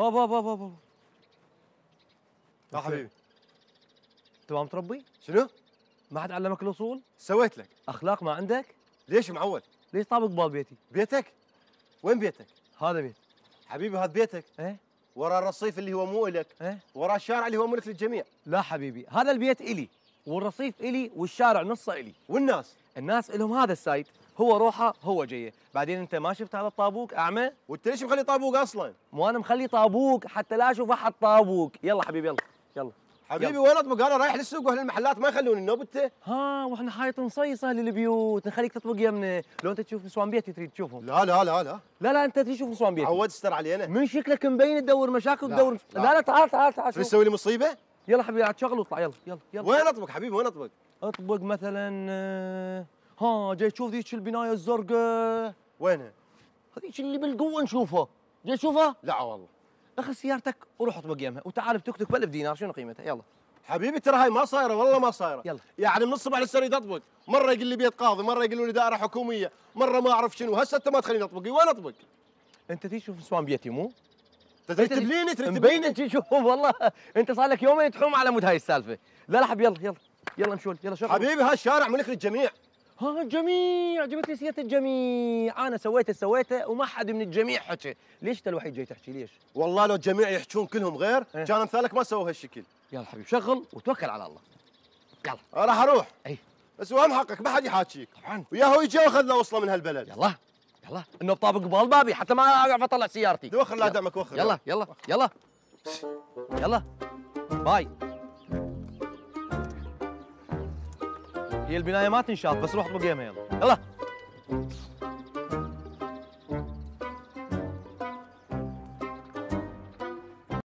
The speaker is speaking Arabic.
هوب هوب هوب هوب يا حبيبي ما متربي؟ شنو؟ ما حد علمك الاصول؟ سويت لك اخلاق ما عندك؟ ليش معول؟ ليش طابق بال بيتي؟ بيتك؟ وين بيتك؟ هذا بيت حبيبي هذا بيتك؟ ايه ورا الرصيف اللي هو مو الك ايه ورا الشارع اللي هو ملك للجميع لا حبيبي هذا البيت الي والرصيف الي والشارع نصه الي والناس الناس لهم هذا السايت هو روحه هو جيه بعدين انت ما شفت هذا الطابوق اعمى وانت ليش مخلي طابوق اصلا مو انا مخلي طابوق حتى لا اشوف احد طابوق يلا حبيبي يلا يلا حبيبي وين اطبق انا رايح للسوق واهل المحلات ما يخلون النوبته ها واحنا حايط نصيص اهل البيوت نخليك تطبق يمنا لو انت تشوف نسوان بيتي تريد تشوفهم لا لا لا لا لا لا انت تشوف نسوان بيتي عود استر علينا من شكلك مبين تدور مشاكل تدور لا. لا لا تعال تعال تعال شوف تسوي لي مصيبه يلا حبيبي عاد شغل واطلع يلا يلا يلا وين اطبق حبيبي وين اطبق؟ اطبق مثلا آه، ها جاي تشوف ذيك البنايه الزرقاء وينها؟ هذيك اللي بالقوه نشوفها جاي تشوفها؟ لا والله اخذ سيارتك وروح اطبق يمها وتعال بتوك توك ب 1000 دينار شنو قيمتها يلا حبيبي ترى هاي ما صايره والله ما صايره يلا يعني من الصبح للسريد اطبق مره يقول لي بيت قاضي مره يقول لي دائره حكوميه مره ما اعرف شنو هسه انت ما تخليني اطبق وين اطبق انت تشوف نسوان بيتي مو ترتبليني ترتبليني انت شوف والله انت صار لك يومين تحوم على مود هاي السالفه لا لا حبيبي يلا يلا يلا مشون يلا شوف حبيبي هالشارع ملك للجميع ها الجميع جبت لي سيره الجميع انا سويته سويته وما حد من الجميع حكى ليش انت الوحيد جاي تحكي ليش والله لو الجميع يحكون كلهم غير أه؟ كان امثالك ما سووا هالشكل يلا حبيبي شغل وتوكل على الله يلا راح اروح اي بس وهم حقك ما حد يحاكيك طبعا ويا هو يجي واخذنا وصله من هالبلد يلا يلا انه بطابق بال بابي حتى ما اعرف اطلع سيارتي وخر لا دعمك وخر يلا يلا يلا يلا باي هي البنايه ما تنشاف بس روح اطلب يمها يلا يلا